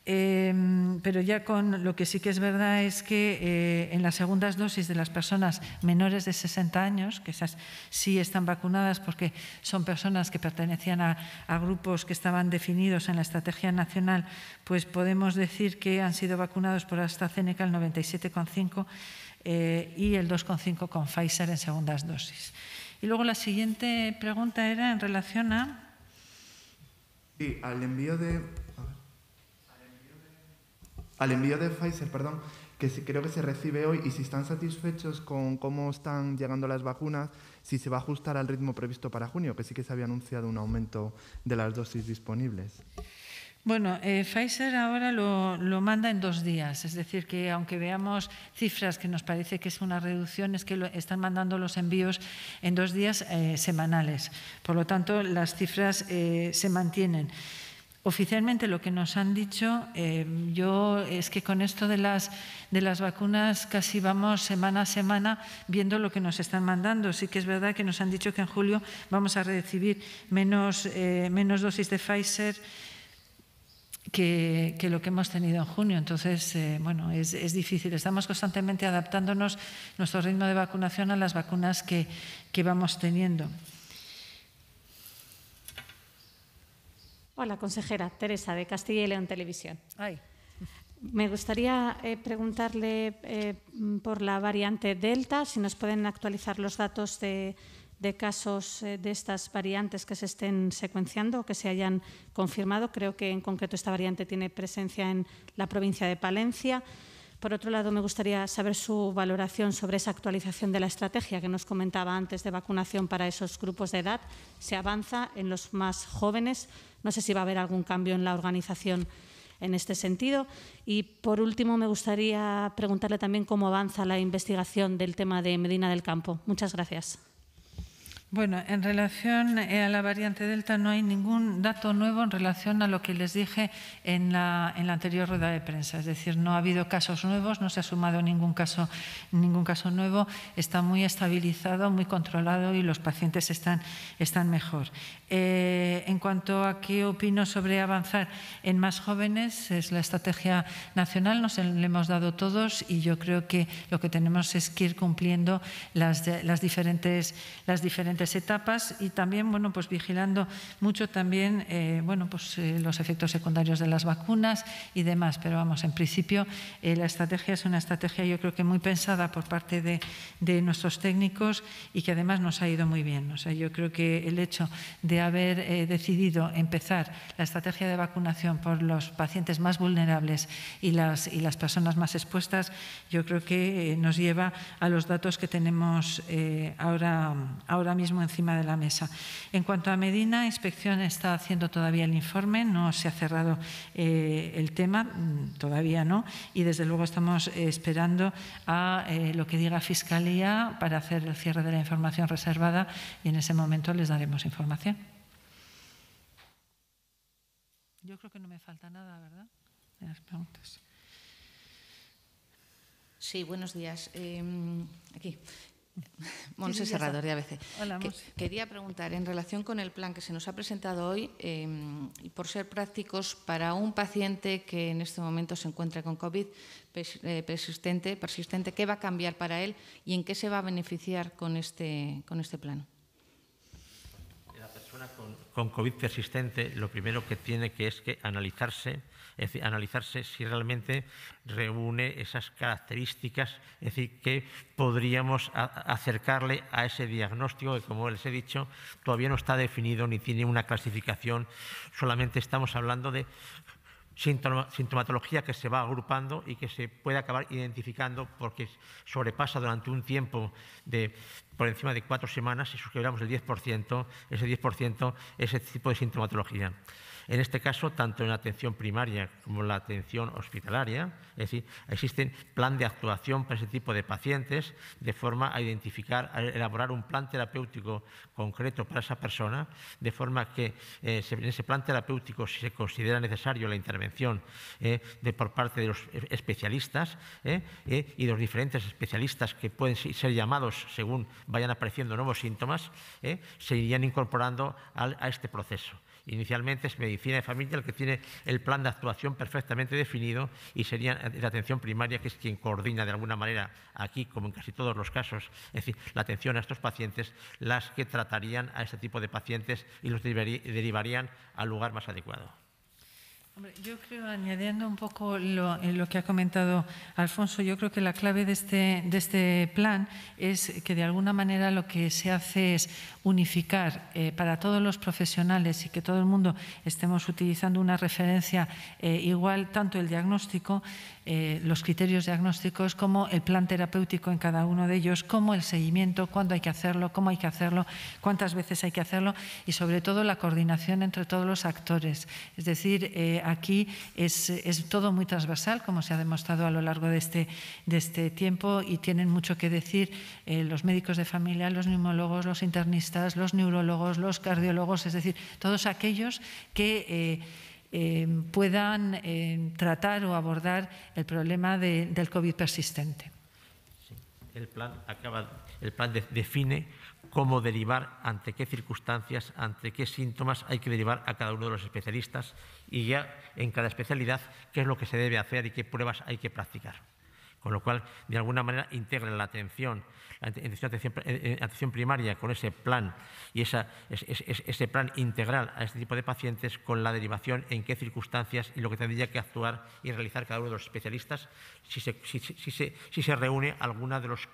Em, pero ya con lo que sí que es verdad es que eh, en las segundas dosis de las personas menores de 60 años, que esas sí están vacunadas porque son personas que pertenecían a, grupos que estaban definidos en la estrategia nacional, pues podemos decir que han sido vacunados por AstraZeneca el 97,5 eh, y el 2,5 con Pfizer en segundas dosis. Y luego la siguiente pregunta era en relación a... Sí, al envío de al envío de Pfizer, perdón, que creo que se recibe hoy y si están satisfechos con cómo están llegando las vacunas, si se va a ajustar al ritmo previsto para junio, que sí que se había anunciado un aumento de las dosis disponibles. Bueno, eh, Pfizer ahora lo, manda en dos días, es decir, que aunque veamos cifras que nos parece que es una reducción, es que están mandando los envíos en dos días eh, semanales. Por lo tanto, las cifras eh, se mantienen. Oficialmente lo que nos han dicho, em, yo es que con esto de las, de las vacunas casi vamos semana a semana viendo lo que nos están mandando. Sí que es verdad que nos han dicho que en julio vamos a recibir menos, eh, menos dosis de Pfizer. Que, lo que hemos tenido en junio. Entonces, eh, bueno, es, difícil. Estamos constantemente adaptándonos nuestro ritmo de vacunación a las vacunas que, que vamos teniendo. Hola, consejera Teresa de Castilla y León Televisión. Me gustaría eh, preguntarle eh, por la variante Delta, si nos pueden actualizar los datos de, casos eh, de estas variantes que se estén secuenciando o que se hayan confirmado. Creo que en concreto esta variante tiene presencia en la provincia de Palencia. Por otro lado, me gustaría saber su valoración sobre esa actualización de la estrategia que nos comentaba antes de vacunación para esos grupos de edad. ¿Se avanza en los más jóvenes? No sé si va a haber algún cambio en la organización en este sentido. Y por último, me gustaría preguntarle también cómo avanza la investigación del tema de Medina del Campo. Muchas gracias. Bueno, en relación eh, a la variante Delta no hay ningún dato nuevo en relación a lo que les dije en la, en la anterior rueda de prensa. Es decir, no ha habido casos nuevos, no se ha sumado ningún caso, ningún caso nuevo. Está muy estabilizado, muy controlado y los pacientes están, están mejor. Eh, en cuanto a qué opino sobre avanzar en más jóvenes, es la estrategia nacional, nos la hemos dado todos y yo creo que lo que tenemos es que ir cumpliendo las, las diferentes, las diferentes etapas y también bueno, pues vigilando mucho también eh, bueno, pues, eh, los efectos secundarios de las vacunas y demás. Pero vamos, en principio eh, la estrategia es una estrategia yo creo que muy pensada por parte de, de, nuestros técnicos y que además nos ha ido muy bien. O sea, yo creo que el hecho de haber decidido empezar la estrategia de vacunación por los pacientes más vulnerables y las, y las personas más expuestas, yo creo que nos lleva a los datos que tenemos ahora, ahora mismo encima de la mesa. En cuanto a Medina, Inspección está haciendo todavía el informe, no se ha cerrado eh, el tema, mm, todavía no, y desde luego estamos eh, esperando a eh, lo que diga Fiscalía para hacer el cierre de la información reservada y en ese momento les daremos información. Yo creo que no me falta nada, ¿verdad? Sí, buenos días. Em, aquí. [laughs] Monse Serrador de ABC. quería preguntar, en relación con el plan que se nos ha presentado hoy, em, por ser prácticos, para un paciente que en este momento se encuentra con COVID eh, persistente, persistente, ¿qué va a cambiar para él y en qué se va a beneficiar con este, con este plan? La persona con, con COVID persistente, lo primero que tiene que es que analizarse es decir, analizarse si realmente reúne esas características, es decir, que podríamos acercarle a ese diagnóstico que, como les he dicho, todavía no está definido ni tiene una clasificación, solamente estamos hablando de sintomatología que se va agrupando y que se puede acabar identificando porque sobrepasa durante un tiempo de, por encima de cuatro semanas, si suscribiramos el 10%, ese 10% ese tipo de sintomatología. En este caso, tanto en la atención primaria como en la atención hospitalaria, es decir, existen plan de actuación para ese tipo de pacientes de forma a identificar, a elaborar un plan terapéutico concreto para esa persona, de forma que eh, en ese plan terapéutico, si se considera necesario la intervención eh, de, por parte de los especialistas eh, y de los diferentes especialistas que pueden ser llamados según vayan apareciendo nuevos síntomas, ¿eh? se irían incorporando a este proceso. Inicialmente es medicina de familia el que tiene el plan de actuación perfectamente definido y sería la atención primaria que es quien coordina de alguna manera aquí, como en casi todos los casos, es decir, la atención a estos pacientes, las que tratarían a este tipo de pacientes y los derivarían al lugar más adecuado yo creo, añadiendo un poco lo, que ha comentado Alfonso, yo creo que la clave de este, de este plan es que de alguna manera lo que se hace es unificar eh, para todos los profesionales y que todo el mundo estemos utilizando una referencia eh, igual, tanto el diagnóstico eh, los criterios diagnósticos, como el plan terapéutico en cada uno de ellos, como el seguimiento, cuándo hay que hacerlo, cómo hay que hacerlo, cuántas veces hay que hacerlo y sobre todo la coordinación entre todos los actores. Es decir, eh, aquí es, es, todo muy transversal, como se ha demostrado a lo largo de este, de este tiempo y tienen mucho que decir eh, los médicos de familia, los neumólogos, los internistas, los neurólogos, los cardiólogos, es decir, todos aquellos que eh, puedan eh, tratar o abordar el problema del COVID persistente. El plan, define cómo derivar, ante qué circunstancias, ante qué síntomas hay que derivar a cada uno de los especialistas y ya en cada especialidad qué es lo que se debe hacer y qué pruebas hay que practicar con lo cual de alguna manera integra la atención, eh, eh, atención, primaria con ese plan y ese, plan integral a este tipo de pacientes con la derivación en qué circunstancias y lo que tendría que actuar y realizar cada uno de los especialistas si se, reúne alguna de, los,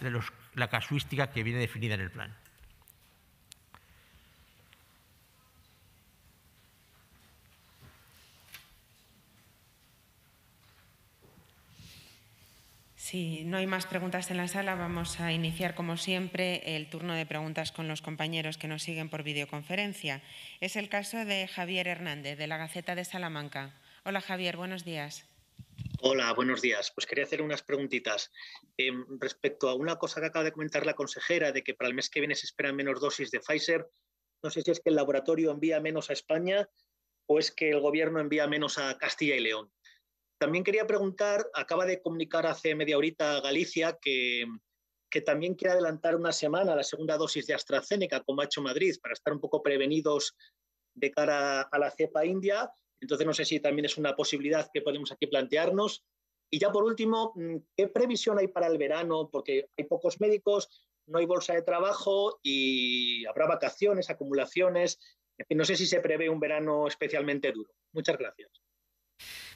de la casuística que viene definida en el plan. Si no hay más preguntas en la sala, vamos a iniciar, como siempre, el turno de preguntas con los compañeros que nos siguen por videoconferencia. Es el caso de Javier Hernández, de la Gaceta de Salamanca. Hola, Javier, buenos días. Hola, buenos días. Pues quería hacer unas preguntitas em, respecto a una cosa que acaba de comentar la consejera, de que para el mes que viene se esperan menos dosis de Pfizer. No sé si es que el laboratorio envía menos a España o es que el gobierno envía menos a Castilla y León. También quería preguntar, acaba de comunicar hace media horita Galicia que, también quiere adelantar una semana la segunda dosis de AstraZeneca, como ha hecho Madrid, para estar un poco prevenidos de cara a la cepa india. Entonces, no sé si también es una posibilidad que podemos aquí plantearnos. Y ya por último, mm, ¿qué previsión hay para el verano? Porque hay pocos médicos, no hay bolsa de trabajo y habrá vacaciones, acumulaciones. No sé si se prevé un verano especialmente duro. Muchas gracias.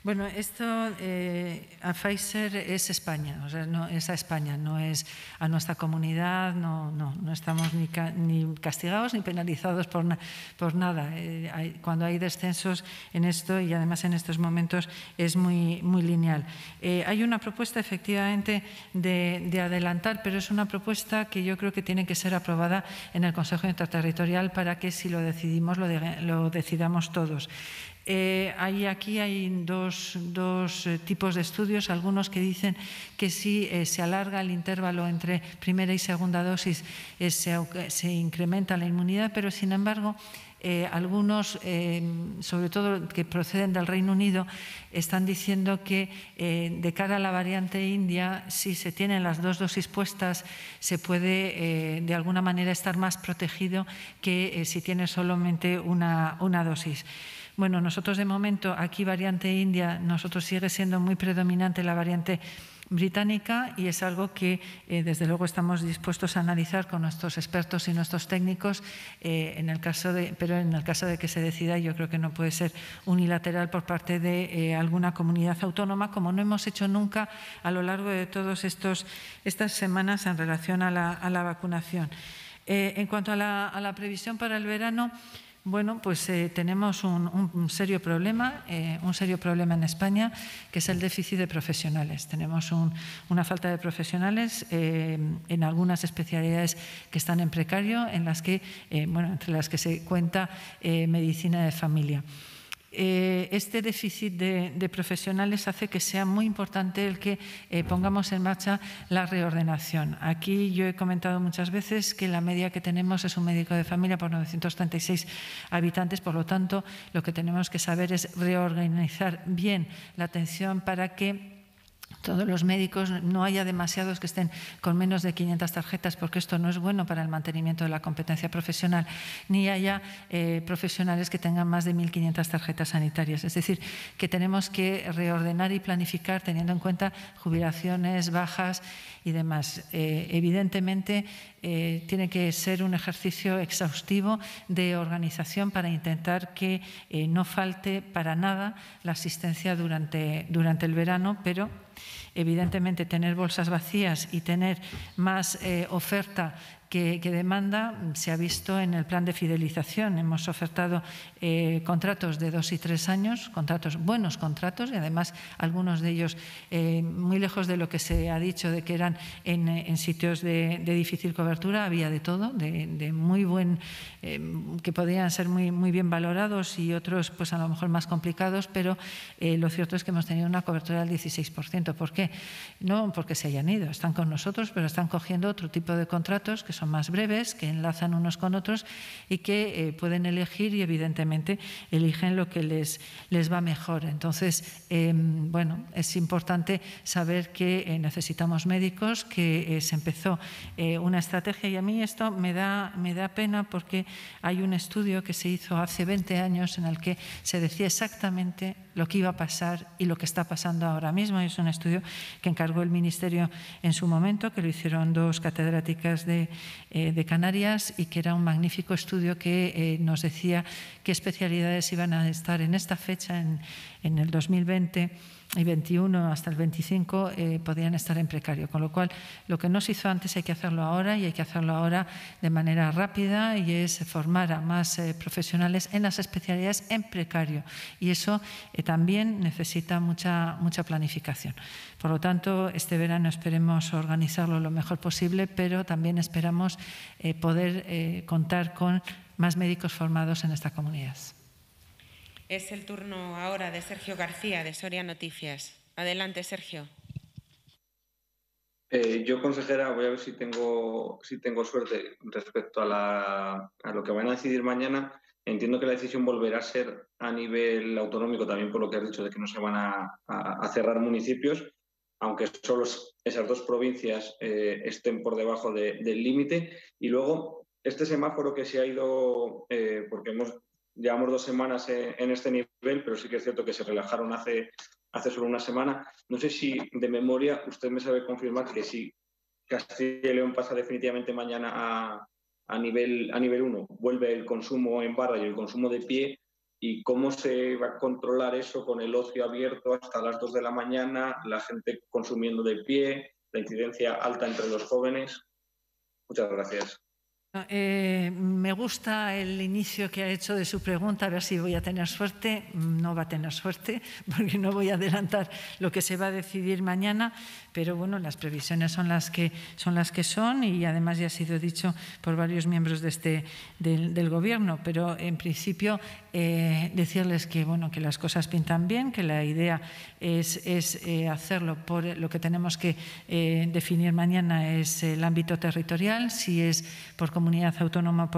Bueno, esto eh, a Pfizer es España, o sea, no, es a España, no es a nuestra comunidad, no, no, estamos ni, castigados ni penalizados por, nada. Eh, cuando hay descensos en esto y además en estos momentos es muy, muy lineal. Eh, hay una propuesta efectivamente de, adelantar, pero es una propuesta que yo creo que tiene que ser aprobada en el Consejo Interterritorial para que si lo decidimos lo decidamos todos. Eh, hay, aquí hay dos, eh, tipos de estudios, algunos que dicen que si eh, se alarga el intervalo entre primera y segunda dosis se, incrementa la inmunidad, pero sin embargo algunos, sobre todo que proceden del Reino Unido, están diciendo que de cara a la variante india, si se tienen las dos dosis puestas, se puede de alguna manera estar más protegido que si tiene solamente una dosis. Bueno, nosotros de momento, aquí variante india, nosotros sigue siendo muy predominante la variante británica y es algo que eh, desde luego estamos dispuestos a analizar con nuestros expertos y nuestros técnicos eh, en el caso de pero en el caso de que se decida yo creo que no puede ser unilateral por parte de eh, alguna comunidad autónoma como no hemos hecho nunca a lo largo de todas estos estas semanas en relación a la, vacunación en cuanto a la, a la previsión para el verano bueno, pues eh, tenemos un, serio problema, eh, un serio problema en España, que es el déficit de profesionales. Tenemos una falta de profesionales eh, en algunas especialidades que están en precario, en las que, bueno, entre las que se cuenta medicina de familia. Eh, este déficit de, profesionales hace que sea muy importante el que eh, pongamos en marcha la reordenación. Aquí yo he comentado muchas veces que la media que tenemos es un médico de familia por 936 habitantes, por lo tanto, lo que tenemos que saber es reorganizar bien la atención para que todos los médicos, no haya demasiados que estén con menos de 500 tarjetas, porque esto no es bueno para el mantenimiento de la competencia profesional, ni haya eh, profesionales que tengan más de 1.500 tarjetas sanitarias. Es decir, que tenemos que reordenar y planificar teniendo en cuenta jubilaciones, bajas y demás. Eh, evidentemente, eh, tiene que ser un ejercicio exhaustivo de organización para intentar que eh, no falte para nada la asistencia durante, durante el verano, pero evidentemente tener bolsas vacías y tener más oferta que, demanda mm, se ha visto en el plan de fidelización. Hemos ofertado eh, contratos de dos y tres años, contratos buenos contratos, y además algunos de ellos eh, muy lejos de lo que se ha dicho de que eran en, eh, sitios de, difícil cobertura, había de todo, de, muy buen, que podían ser muy, muy bien valorados y otros pues a lo mejor más complicados, pero lo cierto es que hemos tenido una cobertura del 16%. ¿Por qué? No porque se hayan ido, están con nosotros, pero están cogiendo otro tipo de contratos que son más breves, que enlazan unos con otros y que eh, pueden elegir y evidentemente eligen lo que les, les va mejor. Entonces, em, bueno, es importante saber que eh, necesitamos médicos, que eh, se empezó una estrategia y a mí esto me da, me da pena porque hay un estudio que se hizo hace 20 años en el que se decía exactamente lo que iba a pasar y lo que está pasando ahora mismo. Es un estudio que encargó el Ministerio en su momento, que lo hicieron dos catedráticas de, eh, Canarias y que era un magnífico estudio que eh, nos decía qué especialidades iban a estar en esta fecha, en el 2020 y 21 hasta el 25 podían eh, podrían estar en precario. Con lo cual, lo que no se hizo antes hay que hacerlo ahora y hay que hacerlo ahora de manera rápida y es formar a más eh, profesionales en las especialidades en precario. Y eso eh, también necesita mucha, mucha planificación. Por lo tanto, este verano esperemos organizarlo lo mejor posible, pero también esperamos poder contar con más médicos formados en esta comunidad. Es el turno ahora de Sergio García, de Soria Noticias. Adelante, Sergio. Eh, yo, consejera, voy a ver si tengo, si tengo suerte respecto a, lo que van a decidir mañana. Entiendo que la decisión volverá a ser a nivel autonómico, también por lo que has dicho de que no se van a, cerrar municipios, aunque solo esas dos provincias eh, estén por debajo del límite. Y luego, este semáforo que se ha ido, eh, porque hemos llevamos dos semanas eh, en, este nivel, pero sí que es cierto que se relajaron hace, hace solo una semana. No sé si de memoria usted me sabe confirmar que si Castilla y León pasa definitivamente mañana a, nivel, a nivel 1, vuelve el consumo en barra y el consumo de pie, y cómo se va a controlar eso con el ocio abierto hasta las 2 de la mañana, la gente consumiendo de pie, la incidencia alta entre los jóvenes. Muchas gracias. Ah, eh, me gusta el inicio que ha hecho de su pregunta, a ver si voy a tener suerte. No va a tener suerte [laughs] porque no voy a adelantar lo que se va a decidir mañana, pero bueno, las previsiones son las que son, las que son y además ya ha sido dicho por varios miembros de este, del, Gobierno. Pero en principio eh, decirles que, bueno, que las cosas pintan bien, que la idea es, es eh, hacerlo por lo que tenemos que definir mañana es el ámbito territorial, si es por comunidad autónoma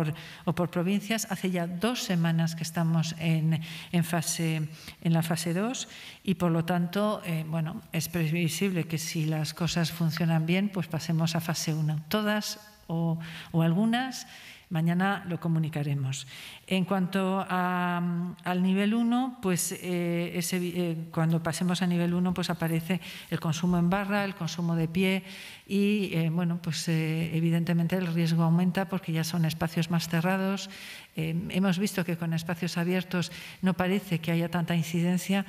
o por provincias. Hace ya dos semanas que estamos en, fase, en la fase 2 y, por lo tanto, eh, bueno, es previsible que si las cosas funcionan bien, pues pasemos a fase 1. Todas o, o algunas Mañana lo comunicaremos. En cuanto a, al nivel 1, pues eh, eh, cuando pasemos a nivel 1 pues aparece el consumo en barra, el consumo de pie y eh, bueno, pues evidentemente el riesgo aumenta porque ya son espacios más cerrados. hemos visto que con espacios abiertos no parece que haya tanta incidencia,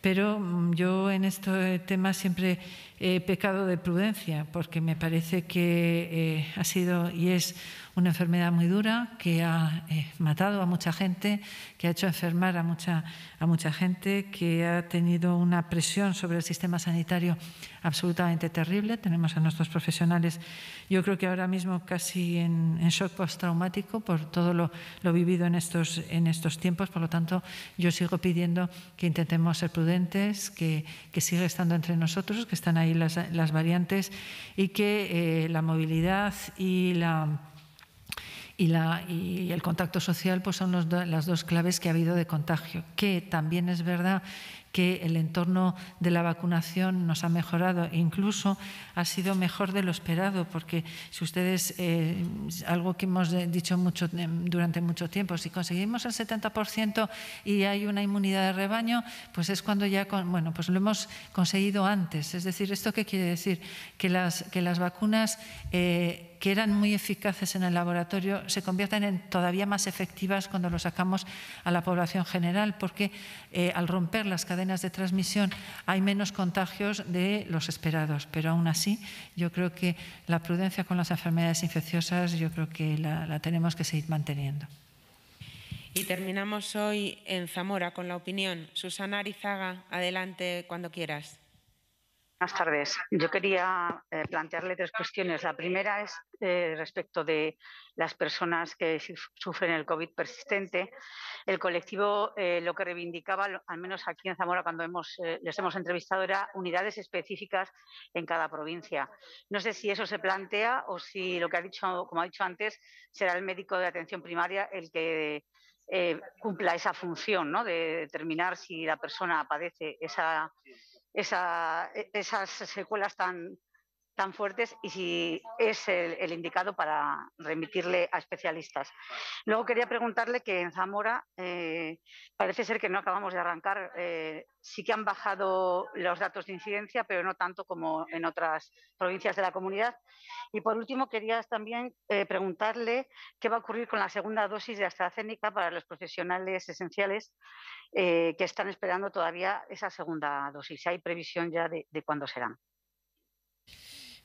pero mm, yo en este tema siempre he pecado de prudencia, porque me parece que ha sido y es una enfermedad muy dura que ha eh, matado a mucha gente, que ha hecho enfermar a mucha, a mucha gente, que ha tenido una presión sobre el sistema sanitario absolutamente terrible. Tenemos a nuestros profesionales, yo creo que ahora mismo casi en, en shock postraumático por todo lo, vivido en estos, en estos tiempos. Por lo tanto, yo sigo pidiendo que intentemos ser prudentes, que, que siga estando entre nosotros, que están ahí las, variantes y que eh, la movilidad y la y, la, el contacto social pues son las dos claves que ha habido de contagio. Que también es verdad que el entorno de la vacunación nos ha mejorado, incluso ha sido mejor de lo esperado, porque si ustedes, eh, algo que hemos dicho mucho, eh, durante mucho tiempo, si conseguimos el 70% y hay una inmunidad de rebaño, pues es cuando ya, con, bueno, pues lo hemos conseguido antes. Es decir, ¿esto qué quiere decir? Que las, que las vacunas... Eh, que eran muy eficaces en el laboratorio se convierten en todavía más efectivas cuando lo sacamos a la población general, porque eh, al romper las cadenas de transmisión hay menos contagios de los esperados. Pero aún así, yo creo que la prudencia con las enfermedades infecciosas, yo creo que la, la tenemos que seguir manteniendo. Y terminamos hoy en Zamora con la opinión. Susana Arizaga, adelante cuando quieras. Buenas tardes. Yo quería eh, plantearle tres cuestiones. La primera es eh, respecto de las personas que sufren el COVID persistente. El colectivo eh, lo que reivindicaba, al menos aquí en Zamora, cuando hemos, les hemos entrevistado, era unidades específicas en cada provincia. No sé si eso se plantea o si lo que ha dicho, como ha dicho antes, será el médico de atención primaria el que cumpla esa función ¿no? de determinar si la persona padece esa esa, e, esas secuelas tan, tan fuertes y si es el, indicado para remitirle a especialistas. Luego quería preguntarle que en Zamora eh, parece ser que no acabamos de arrancar. Eh, sí que han bajado los datos de incidencia, pero no tanto como en otras provincias de la comunidad. Y por último, quería también eh, preguntarle qué va a ocurrir con la segunda dosis de AstraZeneca para los profesionales esenciales que están esperando todavía esa segunda dosis. ¿Hay previsión ya de, de cuándo serán?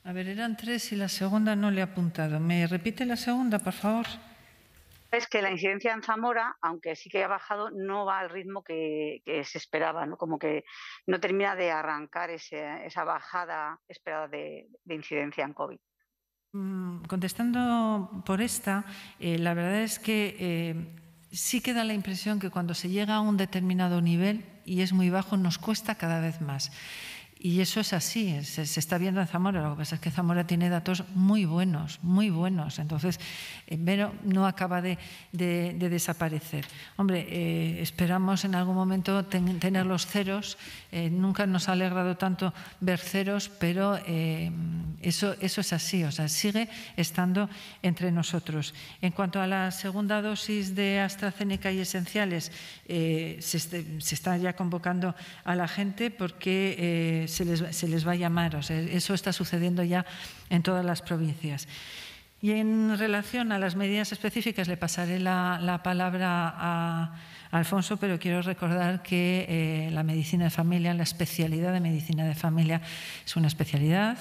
A ver, eran tres y la segunda no le he apuntado. ¿Me repite la segunda, por favor? Es que la incidencia en Zamora, aunque sí que ha bajado, no va al ritmo que, se esperaba, ¿no? Como que no termina de arrancar esa bajada esperada de, incidencia en COVID. Mm, contestando por esta, eh, la verdad es que eh, sí que da la impresión que cuando se llega a un determinado nivel y es muy bajo, nos cuesta cada vez más. Y eso es así, se, está viendo en Zamora. Lo que pasa es que Zamora tiene datos muy buenos, muy buenos. Entonces, pero eh, no acaba de, desaparecer. Hombre, eh, esperamos en algún momento tener los ceros. Eh, nunca nos ha alegrado tanto ver ceros, pero eso, eso es así, o sea, sigue estando entre nosotros. En cuanto a la segunda dosis de AstraZeneca y esenciales, se, este, se, está ya convocando a la gente porque se, les, va a llamar. eso está sucediendo ya en todas las provincias. Y en relación a las medidas específicas, le pasaré la, palabra a Alfonso, pero quiero recordar que eh, la medicina de familia, la especialidad de medicina de familia, es una especialidad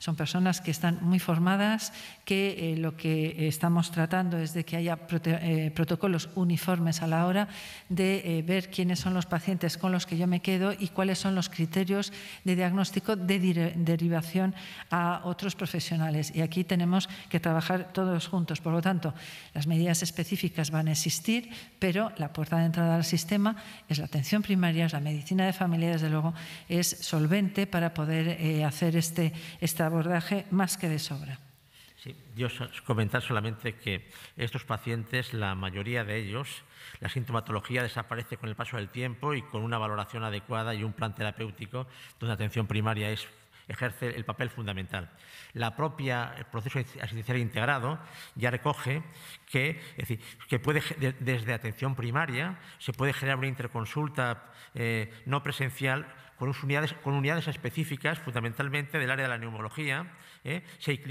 son personas que están muy formadas, que eh, lo que estamos tratando es de que haya eh, protocolos uniformes a la hora de eh, ver quiénes son los pacientes con los que yo me quedo y cuáles son los criterios de diagnóstico de derivación a otros profesionales. Y aquí tenemos que trabajar todos juntos. Por lo tanto, las medidas específicas van a existir, pero la puerta de entrada al sistema es la atención primaria, es la medicina de familia, desde luego, es solvente para poder hacer este, esta abordaje más que de sobra. Sí, yo comentar solamente que estos pacientes, la mayoría de ellos, la sintomatología desaparece con el paso del tiempo y con una valoración adecuada y un plan terapéutico donde atención primaria ejerce el papel fundamental. La propia el proceso asistencial integrado ya recoge que, es decir, que puede, desde atención primaria se puede generar una interconsulta eh, no presencial con unidades, con unidades específicas fundamentalmente del área de la neumología, ¿eh?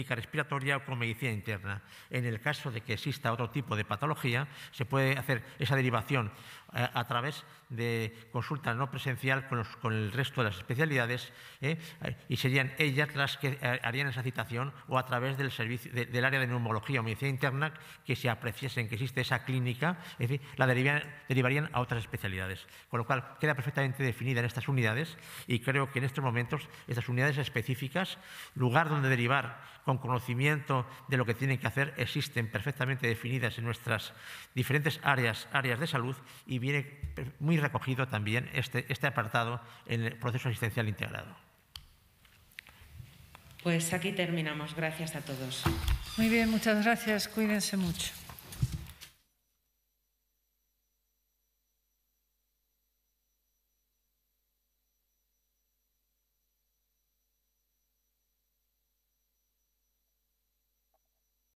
respiratoria o con medicina interna. En el caso de que exista otro tipo de patología, se puede hacer esa derivación eh, a través de consulta no presencial con, el resto de las especialidades ¿eh? Eh, y serían ellas las que harían esa citación o a través del, servicio, del área de neumología o medicina interna que se apreciesen que existe esa clínica, es decir, la derivarían, derivarían a otras especialidades. Con lo cual, queda perfectamente definida en estas unidades y creo que en estos momentos estas unidades específicas, lugar donde con conocimiento de lo que tienen que hacer existen perfectamente definidas en nuestras diferentes áreas, áreas de salud y viene muy recogido también este, este apartado en el proceso asistencial integrado. Pues aquí terminamos. Gracias a todos. Muy bien, muchas gracias. Cuídense mucho.